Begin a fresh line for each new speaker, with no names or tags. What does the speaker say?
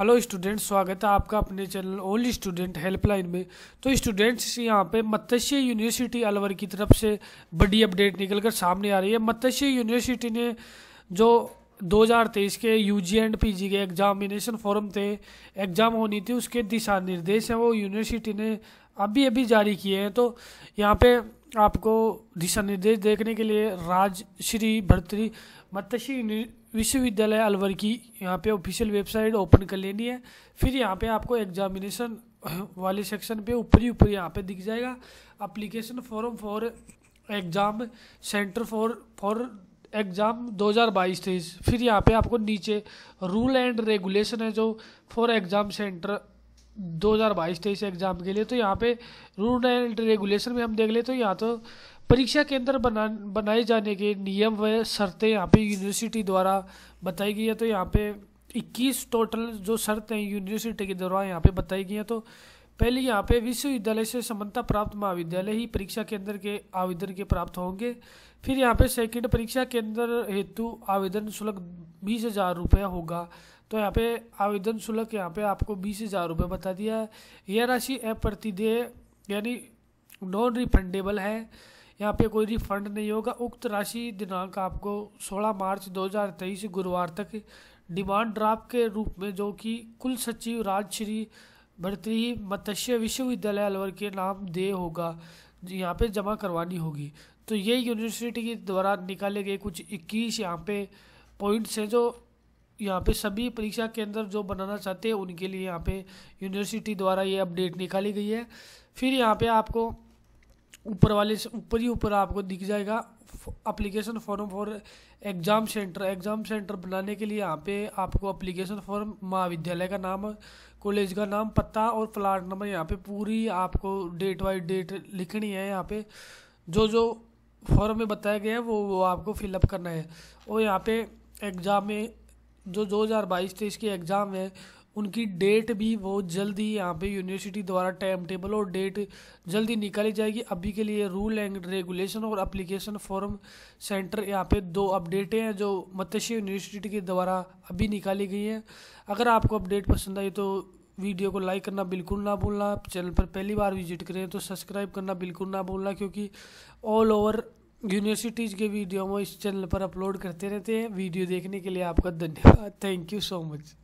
hello student स्वागत है आपका अपने चैनल ओल स्टूडेंट हेल्पलाइन में तो स्टूडेंट्स यहाँ पे मत्स्य यूनिवर्सिटी अलवर की तरफ से बड़ी अपडेट निकल कर सामने आ रही है मत्स्य यूनिवर्सिटी ने जो 2023 के U G and P G examination form थे एग्ज़ाम होनी थी उसके दिशा निर्देश हैं वो यूनिवर्सिटी ने अभी अभी जारी किए हैं तो यहाँ पर आपको दिशा निर्देश देखने के लिए राज श्री भर्तरी मत्स्य विश्वविद्यालय अलवर की यहाँ पे ऑफिशियल वेबसाइट ओपन कर लेनी है फिर यहाँ पे आपको एग्जामिनेशन वाले सेक्शन पे ऊपरी ऊपरी यहाँ पे दिख जाएगा application form for exam centre for for exam 2022 तेईस फिर यहाँ पे आपको नीचे रूल एंड रेगुलेशन है जो फॉर एग्ज़ाम सेंटर दो हज़ार बाईस तेईस एग्ज़ाम के लिए तो यहाँ पे रूल एंड रेगुलेशन में हम देख ले तो यहाँ तो परीक्षा केंद्र बना बनाए जाने के नियम व शर्तें यहाँ पे यूनिवर्सिटी द्वारा बताई गई है तो यहाँ पे इक्कीस टोटल जो शर्तें यूनिवर्सिटी के द्वारा यहाँ पे बताई गई हैं तो पहले यहाँ पे विश्वविद्यालय से समानता प्राप्त महाविद्यालय ही परीक्षा केंद्र के आवेदन के प्राप्त होंगे फिर यहाँ पे सेकंड परीक्षा केंद्र हेतु आवेदन शुल्क बीस हज़ार रुपये होगा तो यहाँ पे आवेदन शुल्क यहाँ पे आपको बीस हज़ार रुपये बता दिया है यह राशि अप्रतिदेय यानी नॉन रिफंडेबल है यहाँ पे कोई रिफंड नहीं होगा उक्त राशि दिनांक आपको 16 मार्च 2023 गुरुवार तक डिमांड ड्राफ्ट के रूप में जो कि कुल सचिव राजश्री भरतरी मत्स्य विश्वविद्यालय अलवर के नाम दे होगा यहाँ पे जमा करवानी होगी तो ये यूनिवर्सिटी के द्वारा निकाले गए कुछ 21 यहाँ पे पॉइंट्स हैं जो यहाँ पे सभी परीक्षा केंद्र जो बनाना चाहते हैं उनके लिए यहाँ पे यूनिवर्सिटी द्वारा ये अपडेट निकाली गई है फिर यहाँ पे आपको ऊपर वाले से ऊपर ही ऊपर आपको दिख जाएगा application form for exam centre exam centre बनाने के लिए यहाँ पे आपको अप्लीकेशन फॉर्म महाविद्यालय का नाम कॉलेज का नाम पता और प्लाट नंबर यहाँ पे पूरी आपको डेट बाई डेट लिखनी है यहाँ पे जो जो फॉर्म में बताया गया है वो वो आपको फिलअप करना है और यहाँ पे एग्ज़ाम में जो दो हज़ार बाईस तेईस की एग्ज़ाम है उनकी डेट भी बहुत जल्दी यहाँ पे यूनिवर्सिटी द्वारा टाइम टेबल और डेट जल्दी निकाली जाएगी अभी के लिए रूल एंड रेगुलेशन और अप्लीकेशन फॉर्म सेंटर यहाँ पे दो अपडेटें हैं जो मत्स्य यूनिवर्सिटी के द्वारा अभी निकाली गई हैं अगर आपको अपडेट पसंद आई तो वीडियो को लाइक करना बिल्कुल ना भूलना चैनल पर पहली बार विजिट करें तो सब्सक्राइब करना बिल्कुल ना भूलना क्योंकि ऑल ओवर यूनिवर्सिटीज़ के वीडियो हम इस चैनल पर अपलोड करते रहते हैं वीडियो देखने के लिए आपका धन्यवाद थैंक यू सो मच